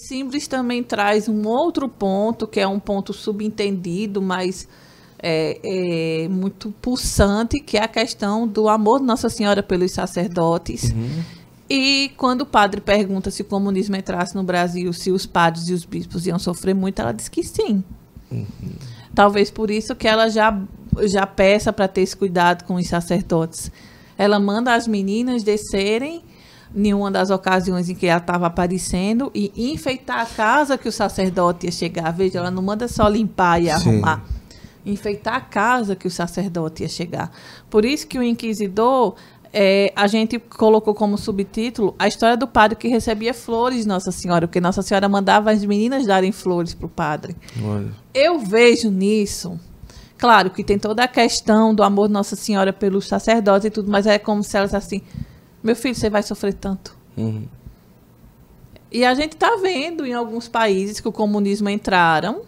Simples também traz um outro ponto, que é um ponto subentendido, mas é, é muito pulsante, que é a questão do amor de Nossa Senhora pelos sacerdotes. Uhum. E quando o padre pergunta se o comunismo entrasse no Brasil, se os padres e os bispos iam sofrer muito, ela diz que sim. Uhum. Talvez por isso que ela já, já peça para ter esse cuidado com os sacerdotes. Ela manda as meninas descerem nenhuma das ocasiões em que ela estava aparecendo e enfeitar a casa que o sacerdote ia chegar. Veja, ela não manda só limpar e arrumar. Sim. Enfeitar a casa que o sacerdote ia chegar. Por isso que o inquisidor, é, a gente colocou como subtítulo a história do padre que recebia flores de Nossa Senhora, porque Nossa Senhora mandava as meninas darem flores para o padre. Olha. Eu vejo nisso Claro que tem toda a questão do amor de Nossa Senhora pelos sacerdotes e tudo, mas é como se elas assim, meu filho, você vai sofrer tanto. Uhum. E a gente está vendo em alguns países que o comunismo entraram,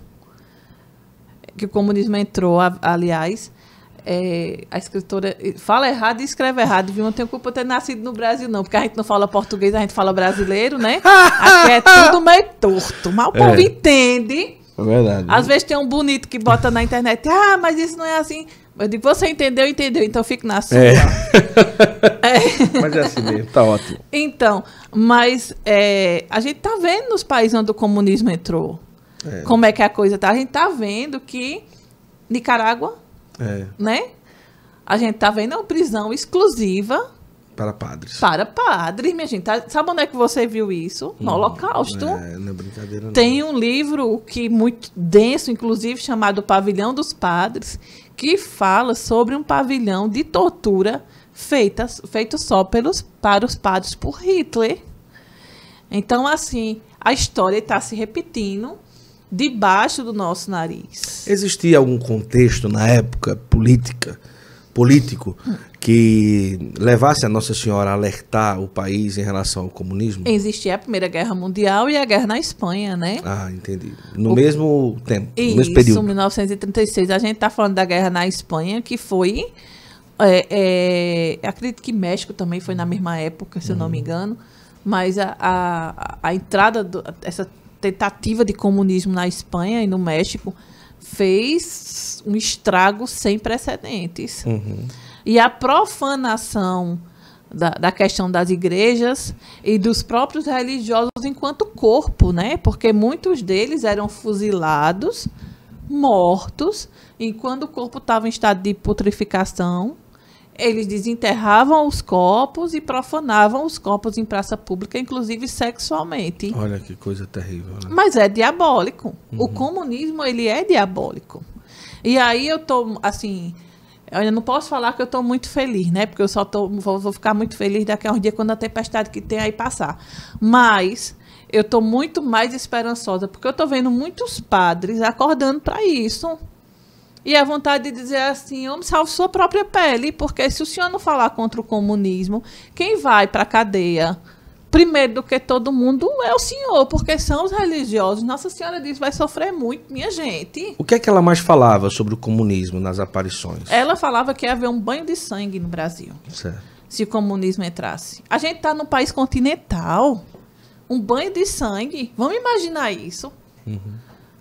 que o comunismo entrou, aliás, é, a escritora fala errado e escreve errado, viu? Não tenho culpa de ter nascido no Brasil, não, porque a gente não fala português, a gente fala brasileiro, né? Aqui é tudo meio torto, mas o povo é. entende é verdade. Às vezes tem um bonito que bota na internet, ah, mas isso não é assim. Eu digo, você entendeu, entendeu, então fique na sua. É. é. Mas é assim mesmo, tá ótimo. Então, mas é, a gente tá vendo nos países onde o comunismo entrou. É. Como é que a coisa tá? A gente tá vendo que Nicarágua, é. né? A gente tá vendo uma prisão exclusiva para padres. Para padres, minha gente. Tá, sabe onde é que você viu isso? No hum, Holocausto. É, não é brincadeira, não. Tem um livro que muito denso, inclusive, chamado Pavilhão dos Padres, que fala sobre um pavilhão de tortura feita, feito só pelos, para os padres por Hitler. Então, assim, a história está se repetindo debaixo do nosso nariz. Existia algum contexto na época política político que levasse a Nossa Senhora a alertar o país em relação ao comunismo? Existia a Primeira Guerra Mundial e a guerra na Espanha, né? Ah, entendi. No o... mesmo tempo, no mesmo período. Isso, 1936. A gente está falando da guerra na Espanha, que foi. É, é, acredito que México também foi na mesma época, se eu não me uhum. engano. Mas a, a, a entrada, do, essa tentativa de comunismo na Espanha e no México fez um estrago sem precedentes. Uhum. E a profanação da, da, questão das igrejas e dos próprios religiosos enquanto corpo, né? Porque muitos deles eram fuzilados, mortos, enquanto o corpo estava em estado de putrificação eles desenterravam os corpos e profanavam os corpos em praça pública, inclusive sexualmente. Olha que coisa terrível. Né? Mas é diabólico. Uhum. O comunismo ele é diabólico. E aí eu tô assim, eu não posso falar que eu estou muito feliz, né? Porque eu só tô, vou, vou ficar muito feliz daqui a um dia quando a tempestade que tem aí passar. Mas eu estou muito mais esperançosa, porque eu estou vendo muitos padres acordando para isso. E a vontade de dizer assim, homem, salve sua própria pele, porque se o senhor não falar contra o comunismo, quem vai para a cadeia primeiro do que todo mundo é o Senhor, porque são os religiosos. Nossa Senhora diz vai sofrer muito, minha gente. O que é que ela mais falava sobre o comunismo nas aparições? Ela falava que ia haver um banho de sangue no Brasil. Certo. Se o comunismo entrasse. A gente está num país continental. Um banho de sangue. Vamos imaginar isso. Uhum.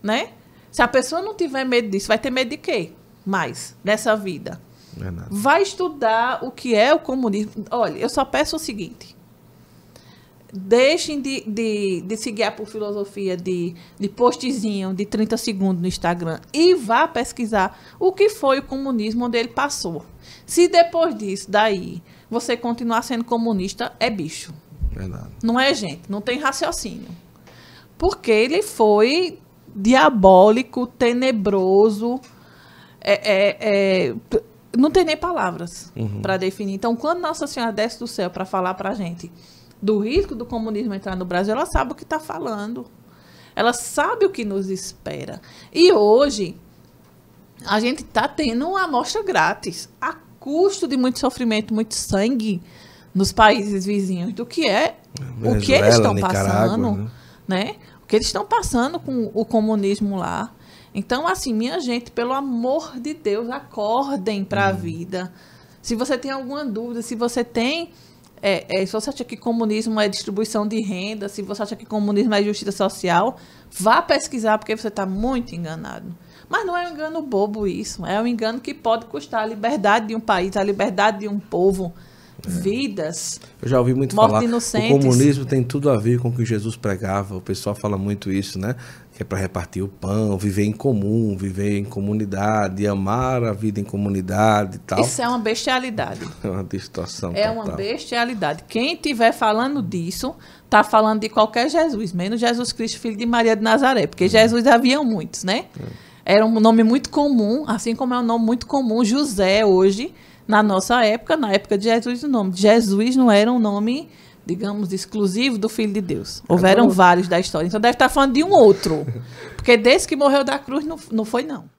Né? Se a pessoa não tiver medo disso, vai ter medo de quê? Mais nessa vida. É vai estudar o que é o comunismo. Olha, eu só peço o seguinte: deixem de, de, de por filosofia de, de postzinho de 30 segundos no Instagram e vá pesquisar o que foi o comunismo onde ele passou. Se depois disso, daí, você continuar sendo comunista, é bicho. Verdade. É não é, gente? Não tem raciocínio. Porque ele foi diabólico, tenebroso. É, é, é, não tem nem palavras uhum. para definir. Então, quando Nossa Senhora desce do céu para falar para a gente do risco do comunismo entrar no Brasil, ela sabe o que está falando. Ela sabe o que nos espera. E hoje, a gente está tendo uma amostra grátis, a custo de muito sofrimento, muito sangue nos países vizinhos, do que é Venezuela, o que eles estão passando. Né? né? Porque eles estão passando com o comunismo lá. Então, assim, minha gente, pelo amor de Deus, acordem para a uhum. vida. Se você tem alguma dúvida, se você tem. É, é, se você acha que comunismo é distribuição de renda, se você acha que comunismo é justiça social, vá pesquisar, porque você está muito enganado. Mas não é um engano bobo isso. É um engano que pode custar a liberdade de um país, a liberdade de um povo, é. vidas. Eu já ouvi muito falar. Inocentes. O comunismo tem tudo a ver com o que Jesus pregava. O pessoal fala muito isso, né? Que é para repartir o pão, viver em comum, viver em comunidade, amar a vida em comunidade e tal. Isso é uma bestialidade. É uma distorção. É total. uma bestialidade. Quem estiver falando disso, está falando de qualquer Jesus, menos Jesus Cristo, filho de Maria de Nazaré, porque hum. Jesus havia muitos, né? Hum. Era um nome muito comum, assim como é um nome muito comum José hoje na nossa época, na época de Jesus, o nome Jesus não era um nome, digamos, exclusivo do Filho de Deus. Houveram vários da história. Então deve estar falando de um outro. Porque desse que morreu da cruz, não, não foi, não.